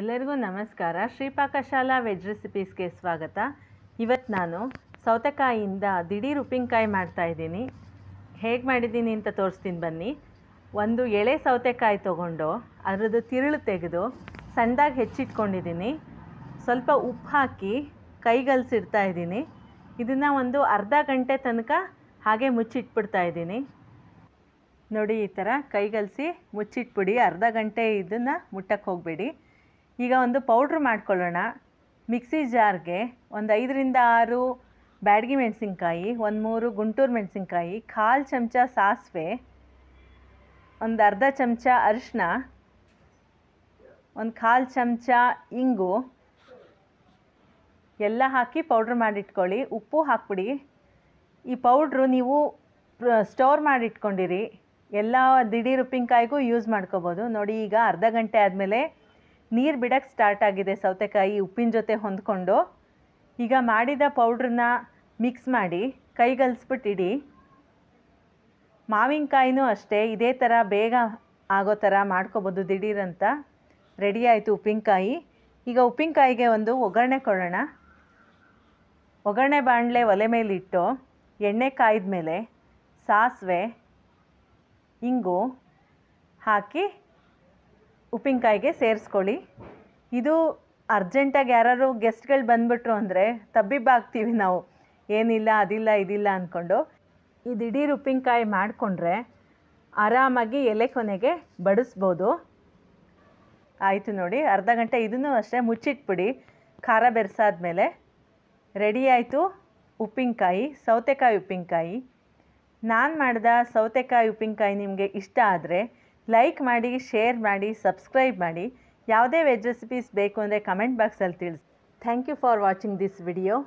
ಎಲ್ಲರಿಗೂ ನಮಸ್ಕಾರ ಶ್ರೀಪಾಕಶಾಲಾ ವೆಜ್ ರೆಸಿಪೀಸ್ಗೆ ಸ್ವಾಗತ ಇವತ್ತು ನಾನು ಸೌತೆಕಾಯಿಯಿಂದ ದಿಢೀರ್ ಉಪ್ಪಿನಕಾಯಿ ಮಾಡ್ತಾಯಿದ್ದೀನಿ ಹೇಗೆ ಮಾಡಿದ್ದೀನಿ ಅಂತ ತೋರಿಸ್ತೀನಿ ಬನ್ನಿ ಒಂದು ಎಳೆ ಸೌತೆಕಾಯಿ ತೊಗೊಂಡು ಅದರದ್ದು ತಿರುಳು ತೆಗೆದು ಸಣ್ಣದಾಗಿ ಹೆಚ್ಚಿಟ್ಕೊಂಡಿದ್ದೀನಿ ಸ್ವಲ್ಪ ಉಪ್ಪು ಹಾಕಿ ಕೈಗಲ್ಸಿಡ್ತಾ ಇದ್ದೀನಿ ಇದನ್ನು ಒಂದು ಅರ್ಧ ಗಂಟೆ ತನಕ ಹಾಗೆ ಮುಚ್ಚಿಟ್ಬಿಡ್ತಾ ಇದ್ದೀನಿ ನೋಡಿ ಈ ಥರ ಕೈಗಲಿಸಿ ಮುಚ್ಚಿಟ್ಬಿಡಿ ಅರ್ಧ ಗಂಟೆ ಇದನ್ನು ಮುಟ್ಟಕ್ಕೆ ಹೋಗಬೇಡಿ ಈಗ ಒಂದು ಪೌಡ್ರ್ ಮಾಡ್ಕೊಳ್ಳೋಣ ಮಿಕ್ಸಿ ಜಾರ್ಗೆ ಒಂದು ಐದರಿಂದ ಆರು ಬ್ಯಾಡಗಿ ಮೆಣಸಿನ್ಕಾಯಿ ಒಂದು ಮೂರು ಗುಂಟೂರು ಮೆಣಸಿನ್ಕಾಯಿ ಕಾಲು ಚಮಚ ಸಾಸಿವೆ ಒಂದು ಅರ್ಧ ಚಮಚ ಅರಿಶಿನ ಒಂದು ಕಾಲು ಚಮಚ ಇಂಗು ಎಲ್ಲ ಹಾಕಿ ಪೌಡ್ರ್ ಮಾಡಿಟ್ಕೊಳ್ಳಿ ಉಪ್ಪು ಹಾಕ್ಬಿಡಿ ಈ ಪೌಡ್ರು ನೀವು ಸ್ಟೋರ್ ಮಾಡಿಟ್ಕೊಂಡಿರಿ ಎಲ್ಲ ದಿಢೀರ್ ಉಪ್ಪಿನಕಾಯಿಗೂ ಯೂಸ್ ಮಾಡ್ಕೋಬೋದು ನೋಡಿ ಈಗ ಅರ್ಧ ಗಂಟೆ ಆದಮೇಲೆ ನೀರು ಬಿಡೋಕ್ಕೆ ಸ್ಟಾರ್ಟ್ ಆಗಿದೆ ಸೌತೆಕಾಯಿ ಉಪ್ಪಿನ ಜೊತೆ ಹೊಂದ್ಕೊಂಡು ಈಗ ಮಾಡಿದ ಪೌಡ್ರನ್ನ ಮಿಕ್ಸ್ ಮಾಡಿ ಕೈಗಲ್ಸ್ಬಿಟ್ಟು ಇಡಿ ಮಾವಿನಕಾಯಿನೂ ಅಷ್ಟೇ ಇದೇ ಥರ ಬೇಗ ಆಗೋ ಥರ ಮಾಡ್ಕೋಬೋದು ದಿಢೀರಂತ ರೆಡಿ ಆಯಿತು ಉಪ್ಪಿನಕಾಯಿ ಈಗ ಉಪ್ಪಿನಕಾಯಿಗೆ ಒಂದು ಒಗ್ಗರಣೆ ಕೊಡೋಣ ಒಗ್ಗರಣೆ ಬಾಣಲೆ ಒಲೆ ಮೇಲಿಟ್ಟು ಎಣ್ಣೆ ಕಾಯ್ದ ಮೇಲೆ ಸಾಸಿವೆ ಇಂಗು ಹಾಕಿ ಉಪ್ಪಿನಕಾಯಿಗೆ ಸೇರಿಸ್ಕೊಳ್ಳಿ ಇದು ಅರ್ಜೆಂಟಾಗಿ ಯಾರಾದ್ರು ಗೆಸ್ಟ್ಗಳು ಬಂದುಬಿಟ್ರು ಅಂದರೆ ತಬ್ಬಿಬ್ಬಾಗ್ತೀವಿ ನಾವು ಏನಿಲ್ಲ ಅದಿಲ್ಲ ಇದಿಲ್ಲ ಅಂದ್ಕೊಂಡು ಈ ಉಪ್ಪಿನಕಾಯಿ ಮಾಡಿಕೊಂಡ್ರೆ ಆರಾಮಾಗಿ ಎಲೆ ಕೊನೆಗೆ ಬಡಿಸ್ಬೋದು ಆಯಿತು ನೋಡಿ ಅರ್ಧ ಗಂಟೆ ಇದನ್ನು ಅಷ್ಟೇ ಮುಚ್ಚಿಟ್ಬಿಡಿ ಖಾರ ಬೆರೆಸಾದ್ಮೇಲೆ ರೆಡಿ ಆಯಿತು ಉಪ್ಪಿನಕಾಯಿ ಸೌತೆಕಾಯಿ ಉಪ್ಪಿನಕಾಯಿ ನಾನು ಮಾಡಿದ ಸೌತೆಕಾಯಿ ಉಪ್ಪಿನಕಾಯಿ ನಿಮಗೆ ಇಷ್ಟ ಆದರೆ లైక్ ಮಾಡಿ షేర్ ಮಾಡಿ సబ్స్క్రైబ్ ಮಾಡಿ యావదే వెజ్ రెసిపీస్ ಬೇಕుందంటే కామెంట్ బాక్స్ లో తెలుసు thank you for watching this video